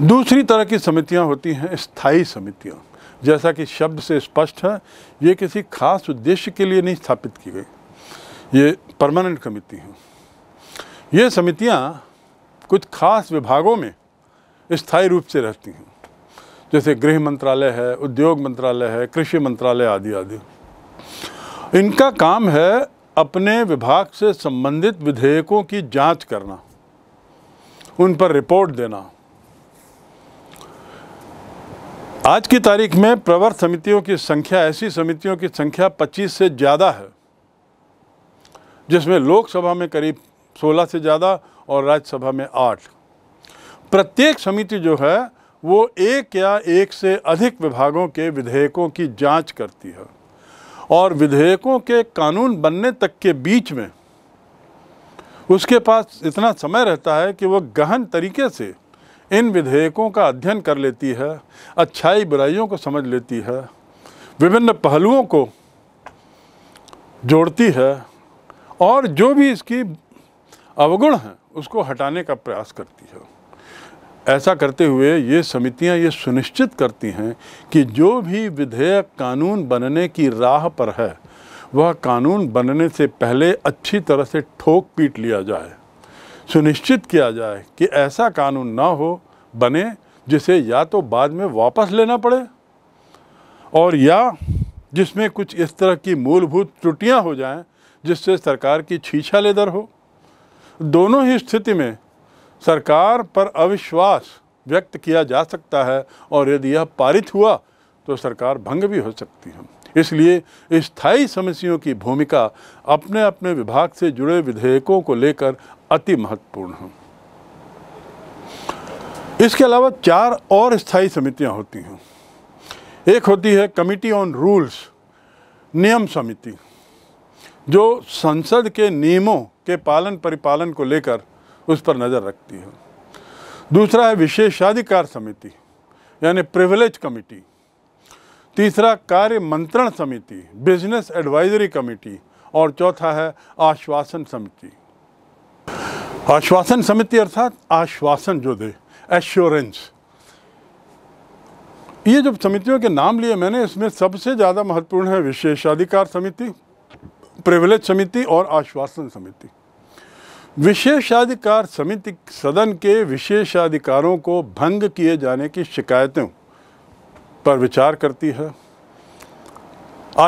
दूसरी तरह की समितियां होती हैं स्थायी समितियां जैसा कि शब्द से स्पष्ट है ये किसी खास उद्देश्य के लिए नहीं स्थापित की गई ये परमानेंट कमेटी हैं ये समितियां कुछ खास विभागों में स्थायी रूप से रहती हैं जैसे गृह मंत्रालय है उद्योग मंत्रालय है कृषि मंत्रालय आदि आदि इनका काम है अपने विभाग से संबंधित विधेयकों की जांच करना उन पर रिपोर्ट देना आज की तारीख में प्रवर समितियों की संख्या ऐसी समितियों की संख्या 25 से ज़्यादा है जिसमें लोकसभा में करीब 16 से ज़्यादा और राज्यसभा में 8 प्रत्येक समिति जो है वो एक या एक से अधिक विभागों के विधेयकों की जांच करती है और विधेयकों के कानून बनने तक के बीच में उसके पास इतना समय रहता है कि वह गहन तरीके से इन विधेयकों का अध्ययन कर लेती है अच्छाई बुराइयों को समझ लेती है विभिन्न पहलुओं को जोड़ती है और जो भी इसकी अवगुण हैं उसको हटाने का प्रयास करती है ऐसा करते हुए ये समितियां ये सुनिश्चित करती हैं कि जो भी विधेयक कानून बनने की राह पर है वह कानून बनने से पहले अच्छी तरह से ठोक पीट लिया जाए सुनिश्चित किया जाए कि ऐसा कानून ना हो बने जिसे या तो बाद में वापस लेना पड़े और या जिसमें कुछ इस तरह की मूलभूत त्रुटियां हो जाएं जिससे सरकार की छीछा लेदर हो दोनों ही स्थिति में सरकार पर अविश्वास व्यक्त किया जा सकता है और यदि यह पारित हुआ तो सरकार भंग भी हो सकती है इसलिए स्थायी समितियों की भूमिका अपने अपने विभाग से जुड़े विधेयकों को लेकर अति महत्वपूर्ण हैं इसके अलावा चार और स्थायी समितियां होती हैं एक होती है कमिटी ऑन रूल्स नियम समिति जो संसद के नियमों के पालन परिपालन को लेकर उस पर नज़र रखती है दूसरा है विशेषाधिकार समिति यानी प्रिविलेज कमिटी तीसरा कार्य मंत्रण समिति बिजनेस एडवाइजरी कमेटी और चौथा है आश्वासन समिति आश्वासन समिति अर्थात आश्वासन जो दे एश्योरेंस ये जब समितियों के नाम लिए मैंने इसमें सबसे ज़्यादा महत्वपूर्ण है विशेषाधिकार समिति प्रिविलेज समिति और आश्वासन समिति विशेषाधिकार समिति सदन के विशेषाधिकारों को भंग किए जाने की शिकायतों पर विचार करती है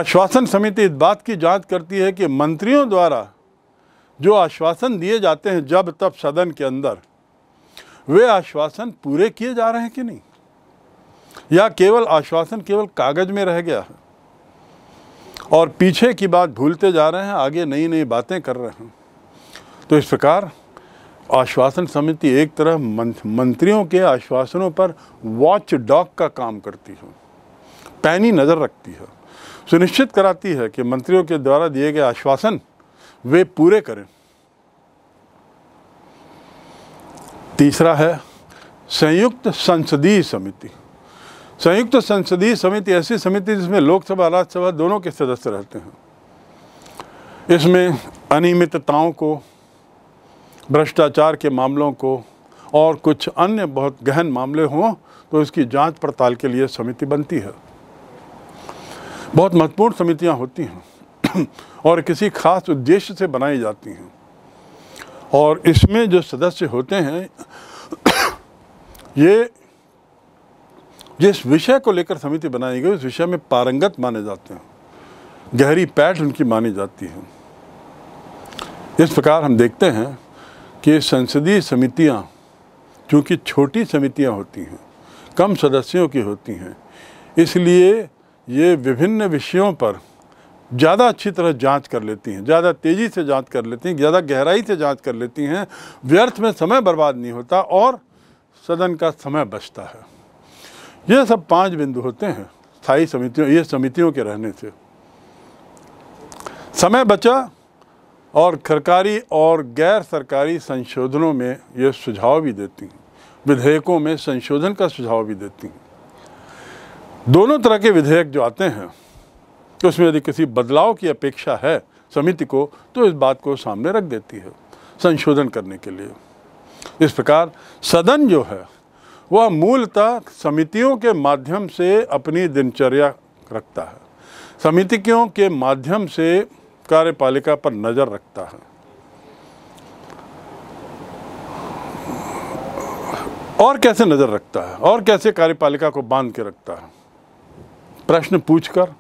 आश्वासन समिति इस बात की जांच करती है कि मंत्रियों द्वारा जो आश्वासन दिए जाते हैं जब तब सदन के अंदर वे आश्वासन पूरे किए जा रहे हैं कि नहीं या केवल आश्वासन केवल कागज में रह गया है और पीछे की बात भूलते जा रहे हैं आगे नई नई बातें कर रहे हैं तो इस प्रकार आश्वासन समिति एक तरह मंत्रियों के आश्वासनों पर वॉच डॉग का काम करती है पैनी नज़र रखती है सुनिश्चित कराती है कि मंत्रियों के द्वारा दिए गए आश्वासन वे पूरे करें तीसरा है संयुक्त संसदीय समिति संयुक्त संसदीय समिति ऐसी समिति जिसमें लोकसभा राज्यसभा दोनों के सदस्य रहते हैं इसमें अनियमितताओं को भ्रष्टाचार के मामलों को और कुछ अन्य बहुत गहन मामले हों तो इसकी जांच पड़ताल के लिए समिति बनती है बहुत महत्वपूर्ण समितियां होती हैं और किसी खास उद्देश्य से बनाई जाती हैं और इसमें जो सदस्य होते हैं ये जिस विषय को लेकर समिति बनाई गई उस विषय में पारंगत माने जाते हैं गहरी पैठ उनकी मानी जाती है इस प्रकार हम देखते हैं कि संसदीय समितियां क्योंकि छोटी समितियां होती हैं कम सदस्यों की होती हैं इसलिए ये विभिन्न विषयों पर ज़्यादा अच्छी तरह जांच कर लेती हैं ज़्यादा तेज़ी से जांच कर लेती हैं ज़्यादा गहराई से जांच कर लेती हैं व्यर्थ में समय बर्बाद नहीं होता और सदन का समय बचता है ये सब पांच बिंदु होते हैं स्थायी समितियों ये समितियों के रहने से समय बचा और सरकारी और गैर सरकारी संशोधनों में ये सुझाव भी देती हैं विधेयकों में संशोधन का सुझाव भी देती हैं दोनों तरह के विधेयक जो आते हैं कि उसमें यदि किसी बदलाव की अपेक्षा है समिति को तो इस बात को सामने रख देती है संशोधन करने के लिए इस प्रकार सदन जो है वह मूलतः समितियों के माध्यम से अपनी दिनचर्या रखता है समितियों के माध्यम से कार्यपालिका पर नज़र रखता है और कैसे नज़र रखता है और कैसे कार्यपालिका को बांध के रखता है प्रश्न पूछकर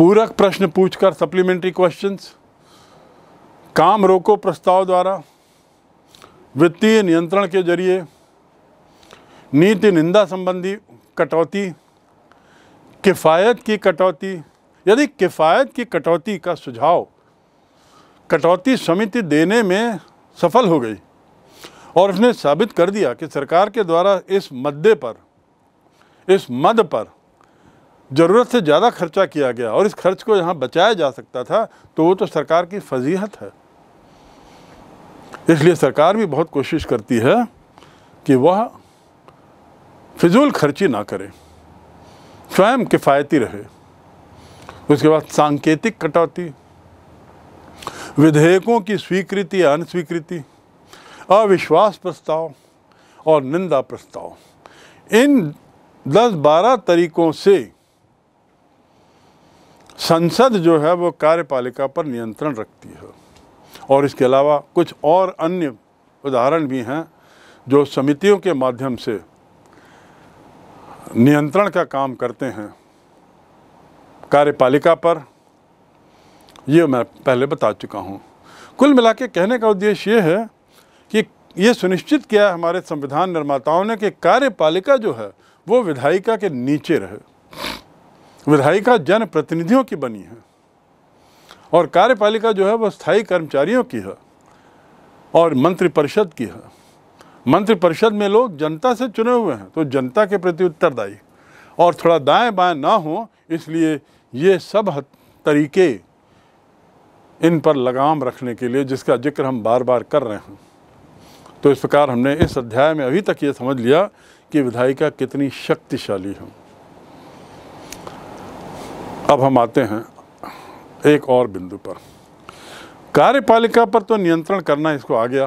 पूरक प्रश्न पूछकर सप्लीमेंट्री क्वेश्चंस काम रोको प्रस्ताव द्वारा वित्तीय नियंत्रण के जरिए नीति निंदा संबंधी कटौती किफ़ायत की कटौती यदि किफ़ायत की कटौती का सुझाव कटौती समिति देने में सफल हो गई और उसने साबित कर दिया कि सरकार के द्वारा इस मद्दे पर इस मद पर ज़रूरत से ज़्यादा खर्चा किया गया और इस खर्च को यहाँ बचाया जा सकता था तो वो तो सरकार की फजीहत है इसलिए सरकार भी बहुत कोशिश करती है कि वह फिजूल खर्ची ना करे स्वयं किफ़ायती रहे उसके बाद सांकेतिक कटौती विधेयकों की स्वीकृति या अनस्वीकृति अविश्वास प्रस्ताव और निंदा प्रस्ताव इन 10-12 तरीकों से संसद जो है वो कार्यपालिका पर नियंत्रण रखती है और इसके अलावा कुछ और अन्य उदाहरण भी हैं जो समितियों के माध्यम से नियंत्रण का काम करते हैं कार्यपालिका पर ये मैं पहले बता चुका हूँ कुल मिला के कहने का उद्देश्य ये है कि ये सुनिश्चित किया है हमारे संविधान निर्माताओं ने कि कार्यपालिका जो है वो विधायिका के नीचे रहे विधायिका जन प्रतिनिधियों की बनी है और कार्यपालिका जो है वह स्थायी कर्मचारियों की है और मंत्रिपरिषद की है मंत्रिपरिषद में लोग जनता से चुने हुए हैं तो जनता के प्रति उत्तरदायी और थोड़ा दाएं बाएं ना हो इसलिए ये सब तरीके इन पर लगाम रखने के लिए जिसका जिक्र हम बार बार कर रहे हैं तो इस प्रकार हमने इस अध्याय में अभी तक ये समझ लिया कि विधायिका कितनी शक्तिशाली है अब हम आते हैं एक और बिंदु पर कार्यपालिका पर तो नियंत्रण करना इसको आ गया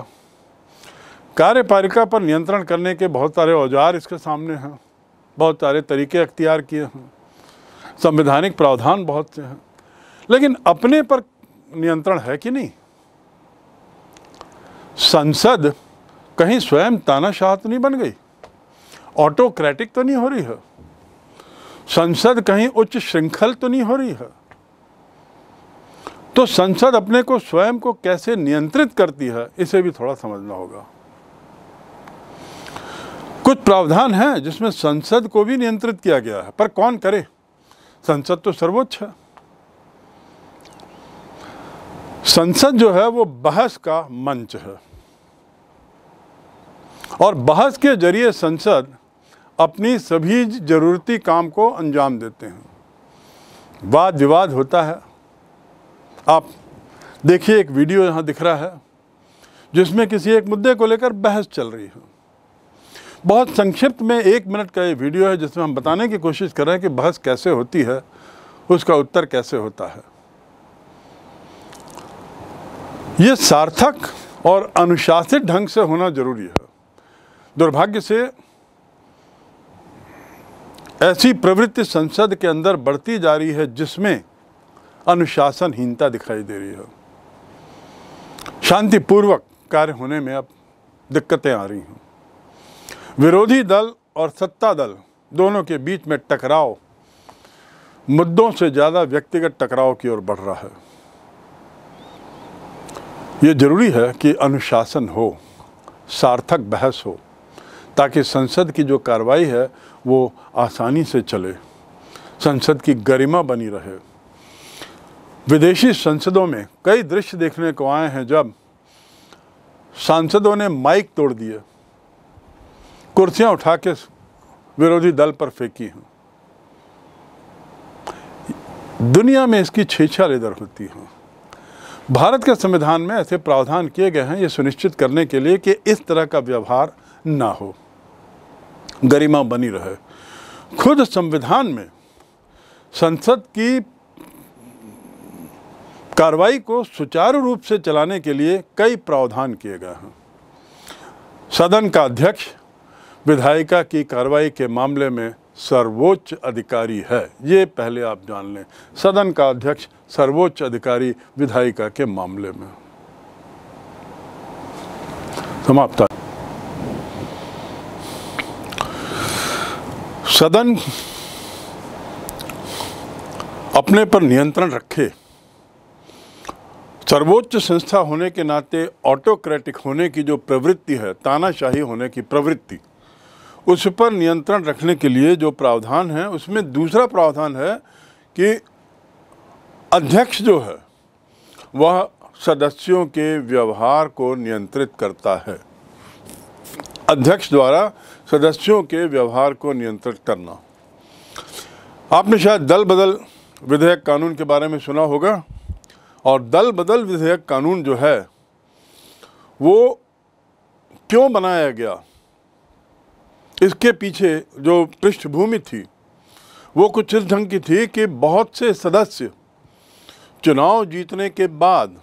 कार्यपालिका पर नियंत्रण करने के बहुत सारे औजार इसके सामने हैं बहुत सारे तरीके अख्तियार किए हैं संवैधानिक प्रावधान बहुत से हैं लेकिन अपने पर नियंत्रण है कि नहीं संसद कहीं स्वयं तानाशाह तो नहीं बन गई ऑटोक्रेटिक तो नहीं हो रही है संसद कहीं उच्च श्रृंखल तो नहीं हो रही है तो संसद अपने को स्वयं को कैसे नियंत्रित करती है इसे भी थोड़ा समझना होगा कुछ प्रावधान है जिसमें संसद को भी नियंत्रित किया गया है पर कौन करे संसद तो सर्वोच्च है संसद जो है वो बहस का मंच है और बहस के जरिए संसद अपनी सभी ज़रूरती काम को अंजाम देते हैं वाद विवाद होता है आप देखिए एक वीडियो यहाँ दिख रहा है जिसमें किसी एक मुद्दे को लेकर बहस चल रही है बहुत संक्षिप्त में एक मिनट का ये वीडियो है जिसमें हम बताने की कोशिश कर रहे हैं कि बहस कैसे होती है उसका उत्तर कैसे होता है ये सार्थक और अनुशासित ढंग से होना ज़रूरी है दुर्भाग्य से ऐसी प्रवृत्ति संसद के अंदर बढ़ती जा रही है जिसमें अनुशासनहीनता दिखाई दे रही है शांतिपूर्वक कार्य होने में अब दिक्कतें आ रही हैं विरोधी दल और सत्ता दल दोनों के बीच में टकराव मुद्दों से ज़्यादा व्यक्तिगत टकराव की ओर बढ़ रहा है ये जरूरी है कि अनुशासन हो सार्थक बहस हो ताकि संसद की जो कार्रवाई है वो आसानी से चले संसद की गरिमा बनी रहे विदेशी संसदों में कई दृश्य देखने को आए हैं जब सांसदों ने माइक तोड़ दिए कुर्सियां उठा के विरोधी दल पर फेंकी हैं दुनिया में इसकी छेछा लेदर होती है भारत के संविधान में ऐसे प्रावधान किए गए हैं ये सुनिश्चित करने के लिए कि इस तरह का व्यवहार ना हो गरिमा बनी रहे खुद संविधान में संसद की कार्रवाई को सुचारू रूप से चलाने के लिए कई प्रावधान किए गए हैं सदन का अध्यक्ष विधायिका की कार्रवाई के मामले में सर्वोच्च अधिकारी है ये पहले आप जान लें सदन का अध्यक्ष सर्वोच्च अधिकारी विधायिका के मामले में समाप्त सदन अपने पर नियंत्रण रखे सर्वोच्च संस्था होने के नाते ऑटोक्रेटिक होने की जो प्रवृत्ति है तानाशाही होने की प्रवृत्ति उस पर नियंत्रण रखने के लिए जो प्रावधान है उसमें दूसरा प्रावधान है कि अध्यक्ष जो है वह सदस्यों के व्यवहार को नियंत्रित करता है अध्यक्ष द्वारा सदस्यों के व्यवहार को नियंत्रित करना आपने शायद दल बदल विधेयक कानून के बारे में सुना होगा और दल बदल विधेयक कानून जो है वो क्यों बनाया गया इसके पीछे जो पृष्ठभूमि थी वो कुछ इस ढंग की थी कि बहुत से सदस्य चुनाव जीतने के बाद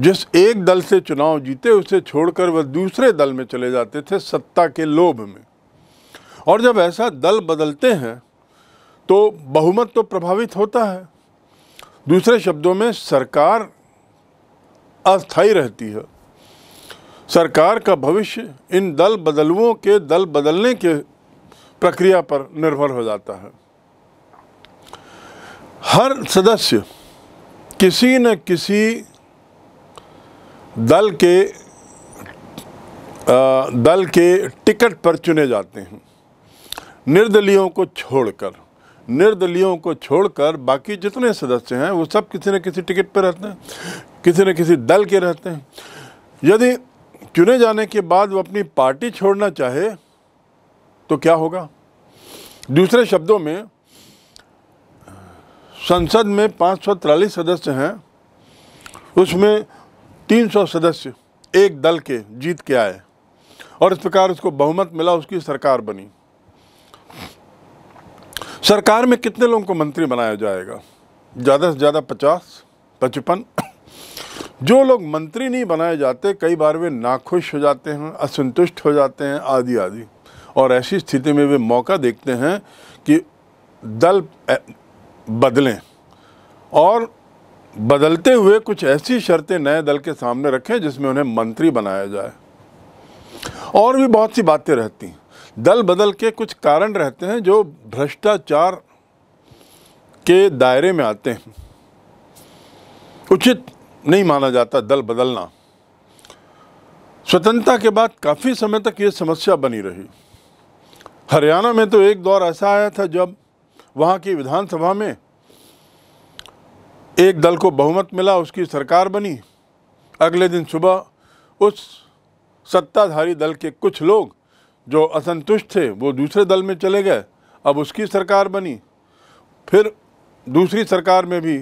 जिस एक दल से चुनाव जीते उसे छोड़कर वह दूसरे दल में चले जाते थे सत्ता के लोभ में और जब ऐसा दल बदलते हैं तो बहुमत तो प्रभावित होता है दूसरे शब्दों में सरकार अस्थायी रहती है सरकार का भविष्य इन दल बदलुओं के दल बदलने के प्रक्रिया पर निर्भर हो जाता है हर सदस्य किसी न किसी दल के आ, दल के टिकट पर चुने जाते हैं निर्दलियों को छोड़कर निर्दलियों को छोड़कर बाकी जितने सदस्य हैं वो सब किसी न किसी टिकट पर रहते हैं किसी न किसी दल के रहते हैं यदि चुने जाने के बाद वो अपनी पार्टी छोड़ना चाहे तो क्या होगा दूसरे शब्दों में संसद में पाँच सौ तिरालीस सदस्य हैं उसमें 300 सदस्य एक दल के जीत के आए और इस प्रकार उसको बहुमत मिला उसकी सरकार बनी सरकार में कितने लोगों को मंत्री बनाया जाएगा ज़्यादा से ज़्यादा पचास पचपन जो लोग मंत्री नहीं बनाए जाते कई बार वे नाखुश हो जाते हैं असंतुष्ट हो जाते हैं आदि आदि और ऐसी स्थिति में वे मौका देखते हैं कि दल बदलें और बदलते हुए कुछ ऐसी शर्तें नए दल के सामने रखें जिसमें उन्हें मंत्री बनाया जाए और भी बहुत सी बातें रहती हैं दल बदल के कुछ कारण रहते हैं जो भ्रष्टाचार के दायरे में आते हैं उचित नहीं माना जाता दल बदलना स्वतंत्रता के बाद काफ़ी समय तक ये समस्या बनी रही हरियाणा में तो एक दौर ऐसा आया था जब वहाँ की विधानसभा में एक दल को बहुमत मिला उसकी सरकार बनी अगले दिन सुबह उस सत्ताधारी दल के कुछ लोग जो असंतुष्ट थे वो दूसरे दल में चले गए अब उसकी सरकार बनी फिर दूसरी सरकार में भी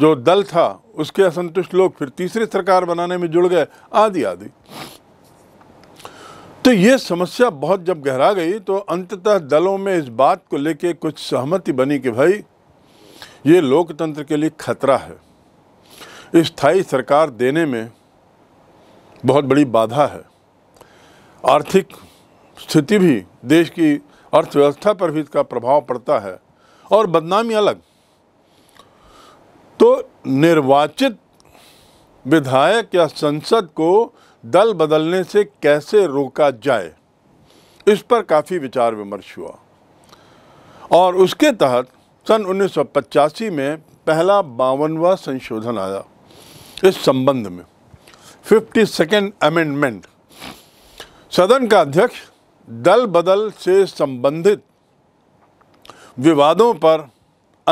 जो दल था उसके असंतुष्ट लोग फिर तीसरी सरकार बनाने में जुड़ गए आदि आदि तो ये समस्या बहुत जब गहरा गई तो अंततः दलों में इस बात को लेके कुछ सहमति बनी कि भाई ये लोकतंत्र के लिए खतरा है स्थायी सरकार देने में बहुत बड़ी बाधा है आर्थिक स्थिति भी देश की अर्थव्यवस्था पर भी इसका प्रभाव पड़ता है और बदनामी अलग तो निर्वाचित विधायक या संसद को दल बदलने से कैसे रोका जाए इस पर काफ़ी विचार विमर्श हुआ और उसके तहत सन 1985 में पहला बावनवा संशोधन आया इस संबंध में फिफ्टी सेकेंड अमेंडमेंट सदन का अध्यक्ष दल बदल से संबंधित विवादों पर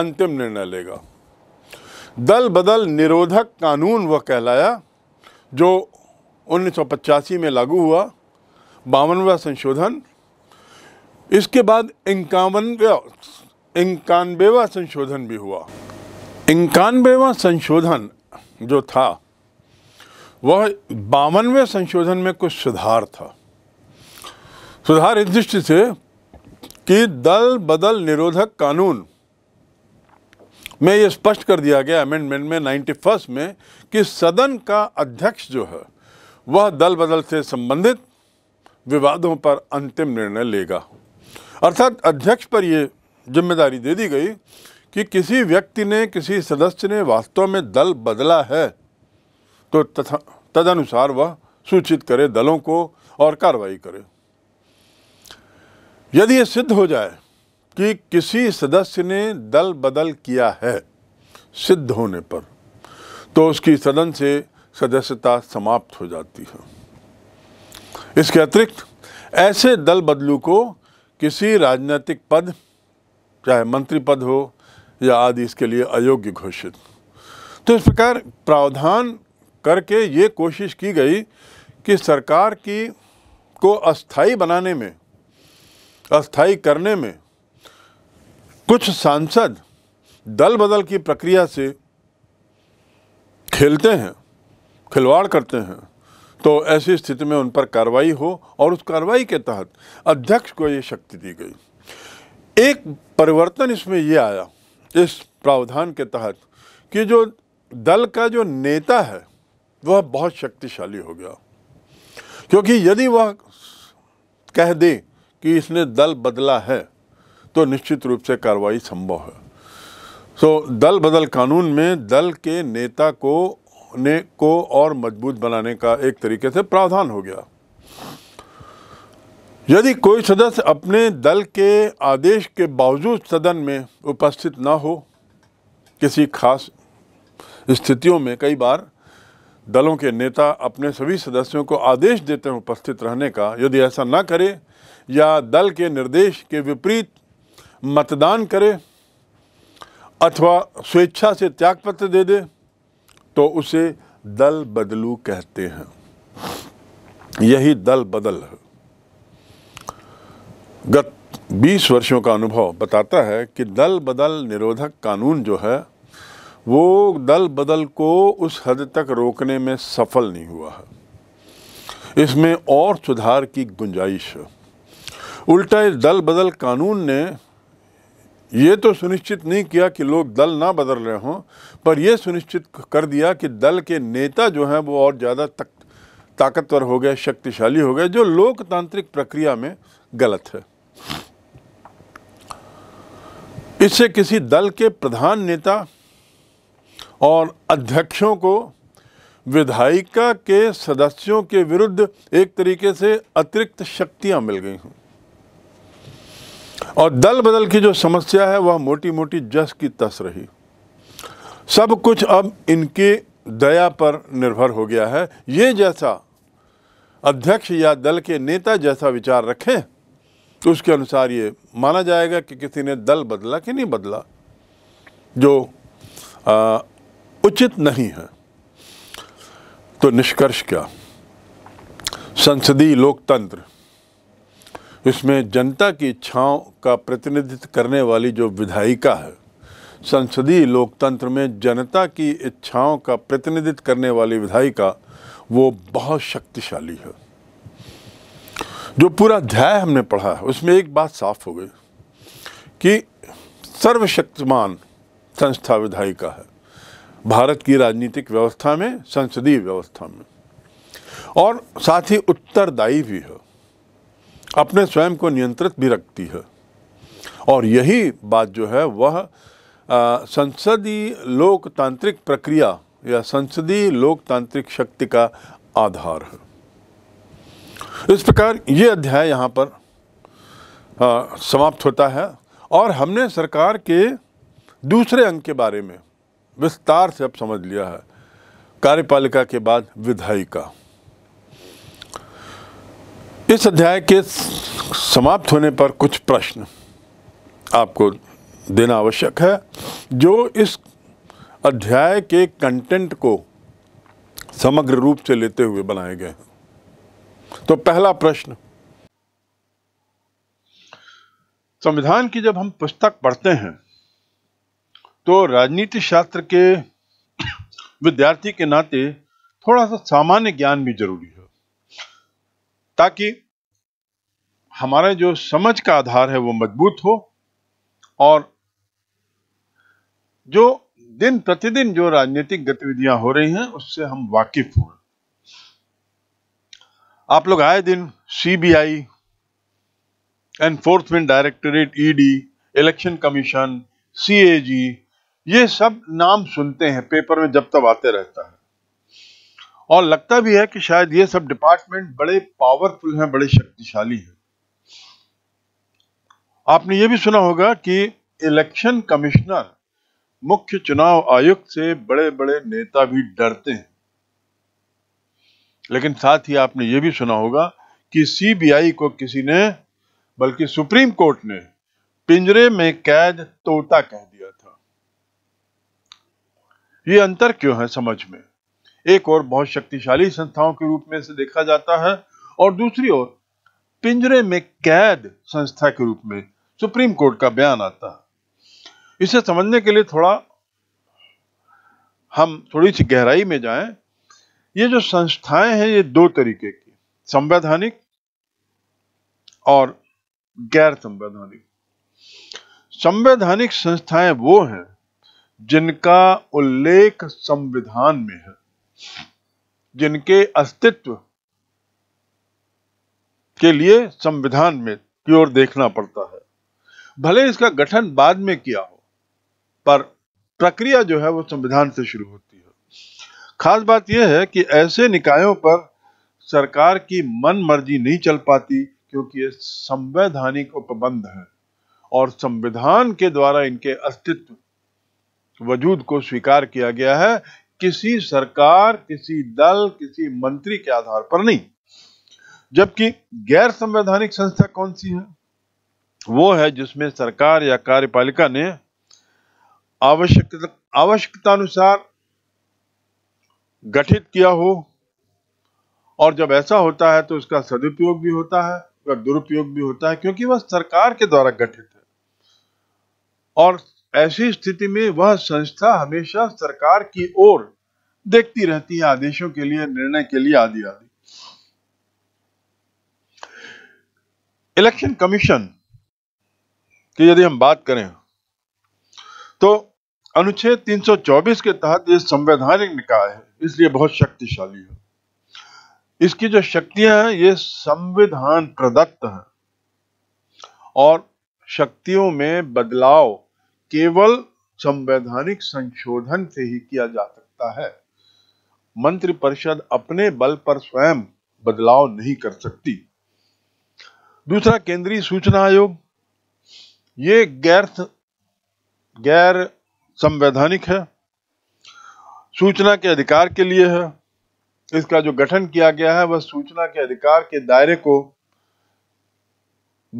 अंतिम निर्णय लेगा दल बदल निरोधक कानून वह कहलाया जो 1985 में लागू हुआ बावनवा संशोधन इसके बाद इक्यावनवा इंकानबेवा संशोधन भी हुआ इंकानबेवा संशोधन जो था वह बावनवे संशोधन में कुछ सुधार था सुधार इस दृष्टि से कि दल बदल निरोधक कानून में ये स्पष्ट कर दिया गया अमेंडमेंट में नाइन्टी फर्स्ट में कि सदन का अध्यक्ष जो है वह दल बदल से संबंधित विवादों पर अंतिम निर्णय लेगा अर्थात अध्यक्ष पर ये जिम्मेदारी दे दी गई कि किसी व्यक्ति ने किसी सदस्य ने वास्तव में दल बदला है तो तदनुसार वह सूचित करे दलों को और कार्रवाई करे यदि यह सिद्ध हो जाए कि किसी सदस्य ने दल बदल किया है सिद्ध होने पर तो उसकी सदन से सदस्यता समाप्त हो जाती है इसके अतिरिक्त ऐसे दल बदलू को किसी राजनीतिक पद चाहे मंत्री पद हो या आदि इसके लिए अयोग्य घोषित तो इस प्रकार प्रावधान करके ये कोशिश की गई कि सरकार की को अस्थाई बनाने में अस्थाई करने में कुछ सांसद दल बदल की प्रक्रिया से खेलते हैं खिलवाड़ करते हैं तो ऐसी स्थिति में उन पर कार्रवाई हो और उस कार्रवाई के तहत अध्यक्ष को ये शक्ति दी गई एक परिवर्तन इसमें ये आया इस प्रावधान के तहत कि जो दल का जो नेता है वह बहुत शक्तिशाली हो गया क्योंकि यदि वह कह दे कि इसने दल बदला है तो निश्चित रूप से कार्रवाई संभव है सो तो दल बदल कानून में दल के नेता को ने को और मजबूत बनाने का एक तरीके से प्रावधान हो गया यदि कोई सदस्य अपने दल के आदेश के बावजूद सदन में उपस्थित ना हो किसी खास स्थितियों में कई बार दलों के नेता अपने सभी सदस्यों को आदेश देते हैं उपस्थित रहने का यदि ऐसा ना करे या दल के निर्देश के विपरीत मतदान करे अथवा स्वेच्छा से त्यागपत्र दे दे तो उसे दल बदलू कहते हैं यही दल बदल है गत 20 वर्षों का अनुभव बताता है कि दल बदल निरोधक कानून जो है वो दल बदल को उस हद तक रोकने में सफल नहीं हुआ है इसमें और सुधार की गुंजाइश है उल्टा इस दल बदल कानून ने ये तो सुनिश्चित नहीं किया कि लोग दल ना बदल रहे हों पर यह सुनिश्चित कर दिया कि दल के नेता जो हैं वो और ज़्यादा ताकतवर हो गए शक्तिशाली हो गए जो लोकतांत्रिक प्रक्रिया में गलत है इससे किसी दल के प्रधान नेता और अध्यक्षों को विधायिका के सदस्यों के विरुद्ध एक तरीके से अतिरिक्त शक्तियां मिल गई हैं और दल बदल की जो समस्या है वह मोटी मोटी जस की तस रही सब कुछ अब इनके दया पर निर्भर हो गया है ये जैसा अध्यक्ष या दल के नेता जैसा विचार रखें तो उसके अनुसार ये माना जाएगा कि किसी ने दल बदला कि नहीं बदला जो आ, उचित नहीं है तो निष्कर्ष क्या संसदीय लोकतंत्र इसमें जनता की इच्छाओं का प्रतिनिधित्व करने वाली जो विधायिका है संसदीय लोकतंत्र में जनता की इच्छाओं का प्रतिनिधित्व करने वाली विधायिका वो बहुत शक्तिशाली है जो पूरा अध्याय हमने पढ़ा है उसमें एक बात साफ हो गई कि सर्वशक्तिमान संस्था विधायिका है भारत की राजनीतिक व्यवस्था में संसदीय व्यवस्था में और साथ ही उत्तरदायी भी है अपने स्वयं को नियंत्रित भी रखती है और यही बात जो है वह संसदीय लोकतांत्रिक प्रक्रिया या संसदीय लोकतांत्रिक शक्ति का आधार है इस प्रकार ये अध्याय यहाँ पर आ, समाप्त होता है और हमने सरकार के दूसरे अंग के बारे में विस्तार से अब समझ लिया है कार्यपालिका के बाद विधायिका इस अध्याय के समाप्त होने पर कुछ प्रश्न आपको देना आवश्यक है जो इस अध्याय के कंटेंट को समग्र रूप से लेते हुए बनाए गए हैं तो पहला प्रश्न संविधान की जब हम पुस्तक पढ़ते हैं तो राजनीति शास्त्र के विद्यार्थी के नाते थोड़ा सा सामान्य ज्ञान भी जरूरी है ताकि हमारे जो समझ का आधार है वो मजबूत हो और जो दिन प्रतिदिन जो राजनीतिक गतिविधियां हो रही हैं उससे हम वाकिफ हों आप लोग आए दिन CBI enforcement directorate ED election commission CAG ये सब नाम सुनते हैं पेपर में जब तब आते रहता है और लगता भी है कि शायद ये सब डिपार्टमेंट बड़े पावरफुल हैं बड़े शक्तिशाली हैं आपने ये भी सुना होगा कि इलेक्शन कमिश्नर मुख्य चुनाव आयुक्त से बड़े बड़े नेता भी डरते हैं लेकिन साथ ही आपने ये भी सुना होगा कि सीबीआई को किसी ने बल्कि सुप्रीम कोर्ट ने पिंजरे में कैद तोता कह दिया था ये अंतर क्यों है समझ में एक और बहुत शक्तिशाली संस्थाओं के रूप में इसे देखा जाता है और दूसरी ओर पिंजरे में कैद संस्था के रूप में सुप्रीम कोर्ट का बयान आता है इसे समझने के लिए थोड़ा हम थोड़ी सी गहराई में जाएं ये जो संस्थाएं हैं ये दो तरीके की संवैधानिक और गैर संवैधानिक संवैधानिक संस्थाएं वो हैं जिनका उल्लेख संविधान में है जिनके अस्तित्व के लिए संविधान में की ओर देखना पड़ता है भले इसका गठन बाद में किया हो पर प्रक्रिया जो है वो संविधान से शुरू होती है खास बात यह है कि ऐसे निकायों पर सरकार की मन मर्जी नहीं चल पाती क्योंकि ये संवैधानिक उपबंध है और संविधान के द्वारा इनके अस्तित्व वजूद को स्वीकार किया गया है किसी सरकार किसी दल किसी मंत्री के आधार पर नहीं जबकि गैर संवैधानिक संस्था कौन सी है वो है जिसमें सरकार या कार्यपालिका ने आवश्यक आवश्यकतानुसार गठित किया हो और जब ऐसा होता है तो उसका सदुपयोग भी होता है उसका दुरुपयोग भी होता है क्योंकि वह सरकार के द्वारा गठित है और ऐसी स्थिति में वह संस्था हमेशा सरकार की ओर देखती रहती है आदेशों के लिए निर्णय के लिए आदि आदि इलेक्शन कमीशन की यदि हम बात करें तो अनुच्छेद 324 के तहत ये संवैधानिक निकाय है इसलिए बहुत शक्तिशाली है इसकी जो शक्तियां हैं ये संविधान प्रदत्त हैं और शक्तियों में बदलाव केवल संवैधानिक संशोधन से ही किया जा सकता है मंत्रिपरिषद अपने बल पर स्वयं बदलाव नहीं कर सकती दूसरा केंद्रीय सूचना आयोग ये गैर गैर संवैधानिक है सूचना के अधिकार के लिए है इसका जो गठन किया गया है वह सूचना के अधिकार के दायरे को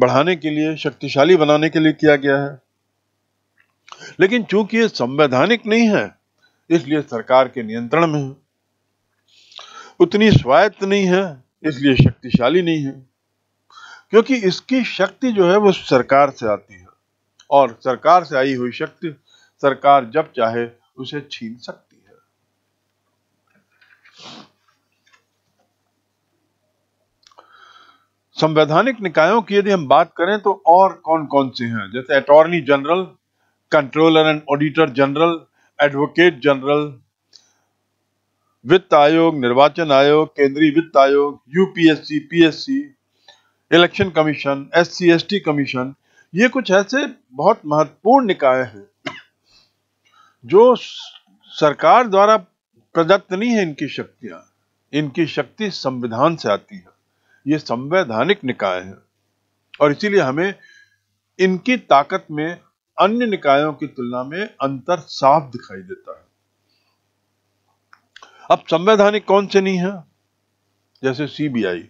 बढ़ाने के लिए शक्तिशाली बनाने के लिए किया गया है लेकिन चूंकि यह संवैधानिक नहीं है इसलिए सरकार के नियंत्रण में है उतनी स्वायत्त नहीं है इसलिए शक्तिशाली नहीं है क्योंकि इसकी शक्ति जो है वो सरकार से आती है और सरकार से आई हुई शक्ति सरकार जब चाहे उसे छीन सकती संवैधानिक निकायों की यदि हम बात करें तो और कौन कौन से हैं जैसे attorney general controller and auditor general advocate general वित्त आयोग निर्वाचन आयोग केंद्रीय वित्त आयोग UPSC PSC election commission S C commission ये कुछ ऐसे बहुत महत्वपूर्ण निकाय हैं जो सरकार द्वारा प्रदत्त नहीं है इनकी शक्तियां इनकी शक्ति संविधान से आती है ये संवैधानिक निकाय हैं और इसीलिए हमें इनकी ताकत में अन्य निकायों की तुलना में अंतर साफ दिखाई देता है अब संवैधानिक कौन से नहीं है जैसे CBI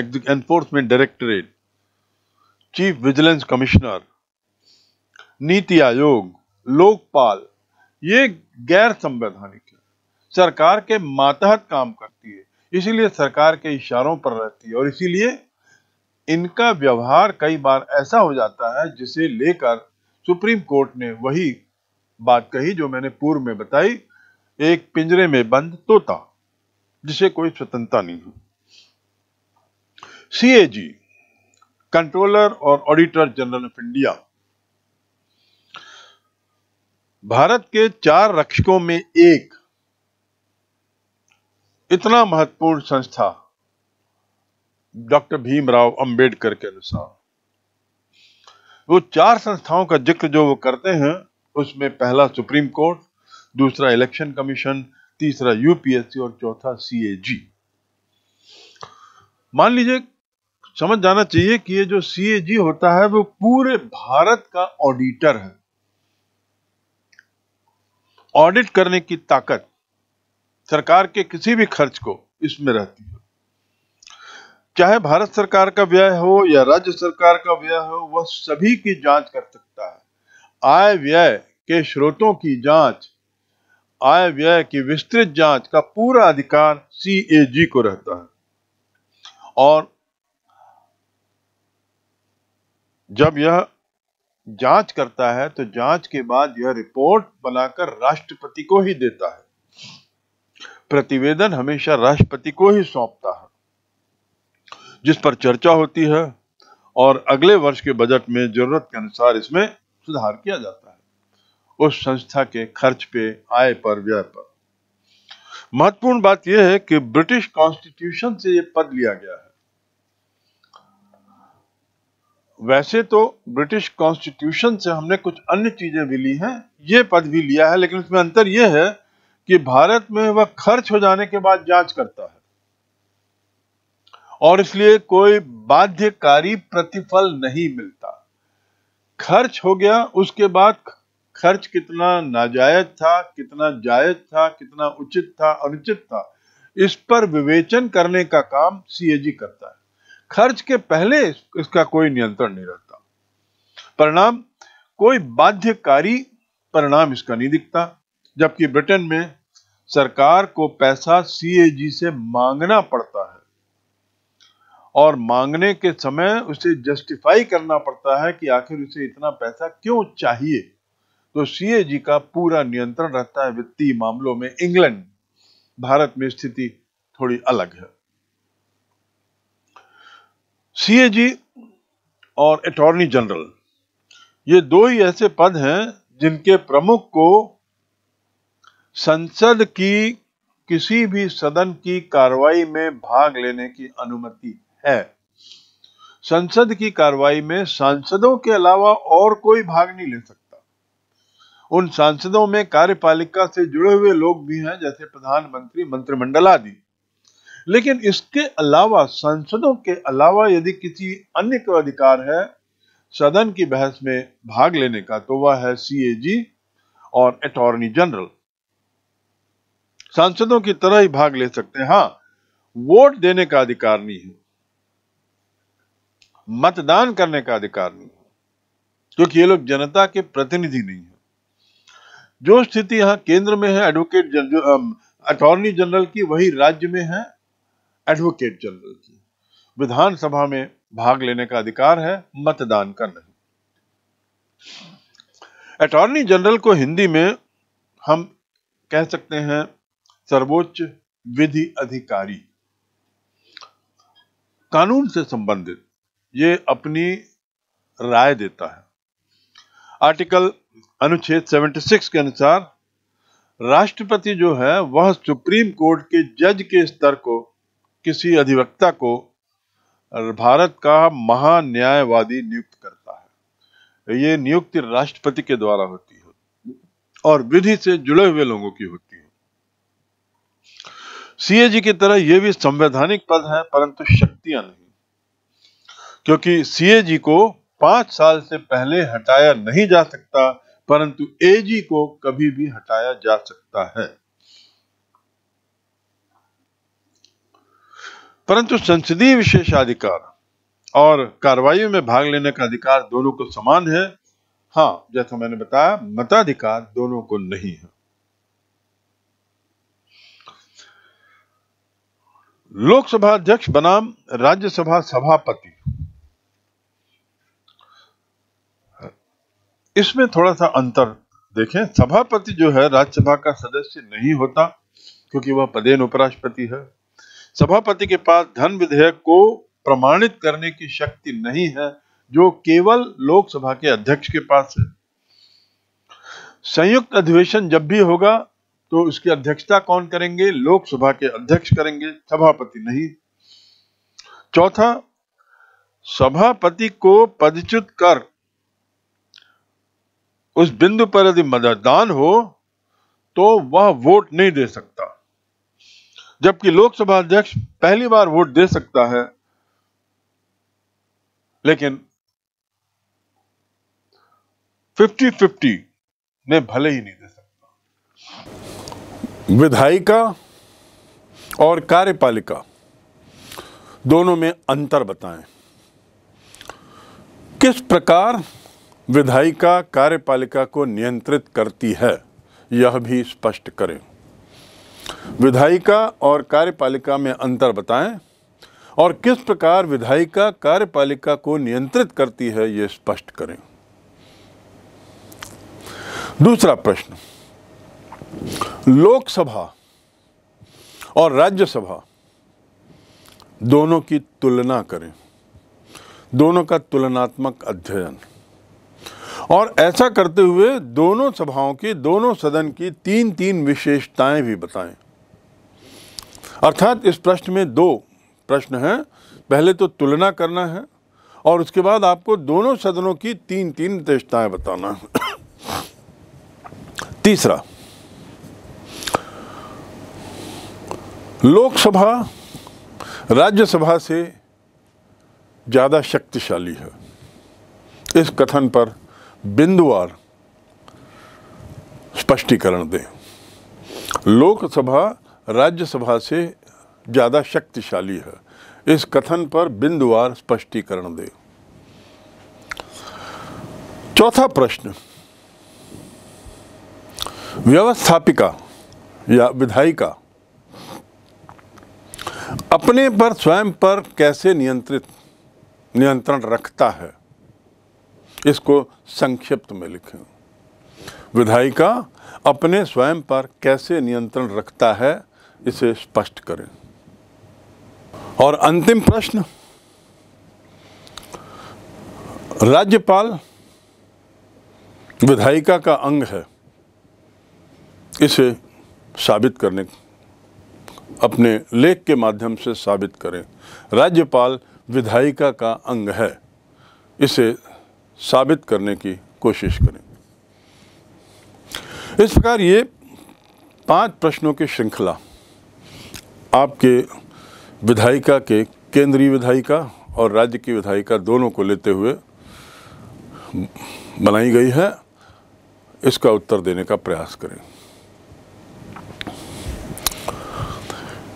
enforcement directorate chief vigilance commissioner NITI Aayog Lokpal ये गैर संवैधानिक है सरकार के मातहत काम करती है इसीलिए सरकार के इशारों पर रहती है और इसीलिए इनका व्यवहार कई बार ऐसा हो जाता है जिसे लेकर सुप्रीम कोर्ट ने वही बात कही जो मैंने पूर्व में बताई एक पिंजरे में बंद तोता जिसे कोई स्वतंत्रता नहीं है सीएजी कंट्रोलर और auditor general of India Bharat के चार रक्षकों में एक इतना महत्वपूर्ण संस्था डॉक्टर भीमराव अंबेडकर के अनुसार वो चार संस्थाओं का जिक्र जो वो करते हैं उसमें पहला सुप्रीम कोर्ट दूसरा इलेक्शन कमीशन तीसरा यूपीएससी और चौथा सीएजी मान लीजिए समझ जाना चाहिए कि ये जो सीएजी होता है वो पूरे भारत का ऑडिटर है ऑडिट करने की ताकत सरकार के किसी भी खर्च को इसमें रहती है चाहे भारत सरकार का व्यय हो या राज्य सरकार का व्यय हो वह सभी की जांच कर सकता है आय व्यय के स्रोतों की जांच आय व्यय की विस्तृत जांच का पूरा अधिकार सीएजी को रहता है और जब यह जांच करता है तो जांच के बाद यह रिपोर्ट बनाकर राष्ट्रपति को ही देता है प्रतिवेदन हमेशा राष्ट्रपति को ही सौंपता है जिस पर चर्चा होती है और अगले वर्ष के बजट में जरूरत के अनुसार इसमें सुधार किया जाता है उस संस्था के खर्च पे आय पर व्यय पर महत्वपूर्ण बात यह है कि ब्रिटिश कॉन्स्टिट्यूशन से यह पद लिया गया है वैसे तो ब्रिटिश कॉन्स्टिट्यूशन से हमने कुछ अन्य चीजें भी ली हैं यह पद भी लिया है लेकिन उसमें अंतर यह है कि भारत में वह खर्च हो जाने के बाद जांच करता है और इसलिए कोई बाध्यकारी प्रतिफल नहीं मिलता खर्च हो गया उसके बाद खर्च कितना नाजायज था कितना जायज था कितना उचित था अनुचित था इस पर विवेचन करने का काम सीएजी करता है खर्च के पहले इसका कोई नियंत्रण नहीं रहता परिणाम कोई बाध्यकारी परिणाम इसका नहीं दिखता जबकि ब्रिटेन में सरकार को पैसा सीएजी से मांगना पड़ता है और मांगने के समय उसे जस्टिफाई करना पड़ता है कि आखिर उसे इतना पैसा क्यों चाहिए तो सीएजी का पूरा नियंत्रण रहता है वित्तीय मामलों में इंग्लैंड भारत में स्थिति थोड़ी अलग है सीएजी और अटॉर्नी जनरल ये दो ही ऐसे पद हैं जिनके प्रमुख को संसद की किसी भी सदन की कार्रवाई में भाग लेने की अनुमति है संसद की कार्रवाई में सांसदों के अलावा और कोई भाग नहीं ले सकता उन सांसदों में कार्यपालिका से जुड़े हुए लोग भी हैं जैसे प्रधानमंत्री मंत्रिमंडल आदि लेकिन इसके अलावा सांसदों के अलावा यदि किसी अन्य को अधिकार है सदन की बहस में भाग लेने का तो वह है सीएजी और अटॉर्नी जनरल सांसदों की तरह ही भाग ले सकते हैं हाँ वोट देने का अधिकार नहीं है मतदान करने का अधिकार नहीं है क्योंकि ये लोग जनता के प्रतिनिधि नहीं है जो स्थिति यहां केंद्र में है एडवोकेट अटॉर्नी जनरल की वही राज्य में है एडवोकेट जनरल की विधानसभा में भाग लेने का अधिकार है मतदान का नहीं अटॉर्नी जनरल को हिंदी में हम कह सकते हैं सर्वोच्च विधि अधिकारी कानून से संबंधित ये अपनी राय देता है आर्टिकल अनुच्छेद 76 के अनुसार राष्ट्रपति जो है वह सुप्रीम कोर्ट के जज के स्तर को किसी अधिवक्ता को भारत का महान्यायवादी नियुक्त करता है ये नियुक्ति राष्ट्रपति के द्वारा होती है और विधि से जुड़े हुए लोगों की होती है सीएजी की तरह यह भी संवैधानिक पद है परंतु शक्तियां नहीं क्योंकि सीएजी को पांच साल से पहले हटाया नहीं जा सकता परंतु एजी को कभी भी हटाया जा सकता है परंतु संसदीय विशेषाधिकार और कार्रवाई में भाग लेने का अधिकार दोनों को समान है हाँ जैसा मैंने बताया मताधिकार दोनों को नहीं है लोकसभा अध्यक्ष बनाम राज्यसभा सभापति इसमें थोड़ा सा अंतर देखें सभापति जो है राज्यसभा का सदस्य नहीं होता क्योंकि वह पदेन उपराष्ट्रपति है सभापति के पास धन विधेयक को प्रमाणित करने की शक्ति नहीं है जो केवल लोकसभा के अध्यक्ष के पास है संयुक्त अधिवेशन जब भी होगा तो उसकी अध्यक्षता कौन करेंगे लोकसभा के अध्यक्ष करेंगे सभापति नहीं चौथा सभापति को पदच्युत कर उस बिंदु पर यदि मतदान हो तो वह वोट नहीं दे सकता जबकि लोकसभा अध्यक्ष पहली बार वोट दे सकता है लेकिन 50-50 ने भले ही नहीं विधायिका और कार्यपालिका दोनों में अंतर बताएं किस प्रकार विधायिका कार्यपालिका को नियंत्रित करती है यह भी स्पष्ट करें विधायिका और कार्यपालिका में अंतर बताएं और किस प्रकार विधायिका कार्यपालिका को नियंत्रित करती है यह स्पष्ट करें दूसरा प्रश्न लोकसभा और राज्यसभा दोनों की तुलना करें दोनों का तुलनात्मक अध्ययन और ऐसा करते हुए दोनों सभाओं की दोनों सदन की तीन तीन विशेषताएं भी बताएं अर्थात इस प्रश्न में दो प्रश्न हैं पहले तो तुलना करना है और उसके बाद आपको दोनों सदनों की तीन तीन विशेषताएं बताना है तीसरा लोकसभा राज्यसभा से ज़्यादा शक्तिशाली है इस कथन पर बिंदुवार स्पष्टीकरण दें लोकसभा राज्यसभा से ज़्यादा शक्तिशाली है इस कथन पर बिंदुवार स्पष्टीकरण दें चौथा प्रश्न व्यवस्थापिका या विधायिका अपने पर स्वयं पर कैसे नियंत्रित नियंत्रण रखता है इसको संक्षिप्त में लिखें विधायिका अपने स्वयं पर कैसे नियंत्रण रखता है इसे स्पष्ट करें और अंतिम प्रश्न राज्यपाल विधायिका का अंग है इसे साबित करने अपने लेख के माध्यम से साबित करें राज्यपाल विधायिका का अंग है इसे साबित करने की कोशिश करें इस प्रकार ये पांच प्रश्नों की श्रृंखला आपके विधायिका के केंद्रीय विधायिका और राज्य की विधायिका दोनों को लेते हुए बनाई गई है इसका उत्तर देने का प्रयास करें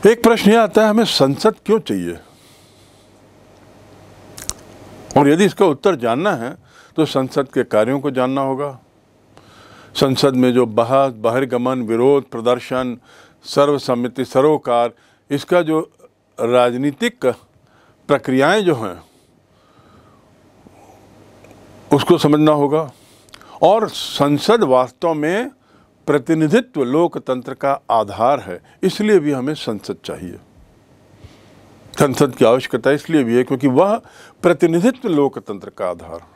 एक प्रश्न यह आता है हमें संसद क्यों चाहिए और यदि इसका उत्तर जानना है तो संसद के कार्यों को जानना होगा संसद में जो बहस बहिर्गमन विरोध प्रदर्शन सर्वसम्मति सरोकार इसका जो राजनीतिक प्रक्रियाएं जो हैं उसको समझना होगा और संसद वास्तव में प्रतिनिधित्व लोकतंत्र का आधार है इसलिए भी हमें संसद चाहिए संसद की आवश्यकता इसलिए भी है क्योंकि वह प्रतिनिधित्व लोकतंत्र का आधार है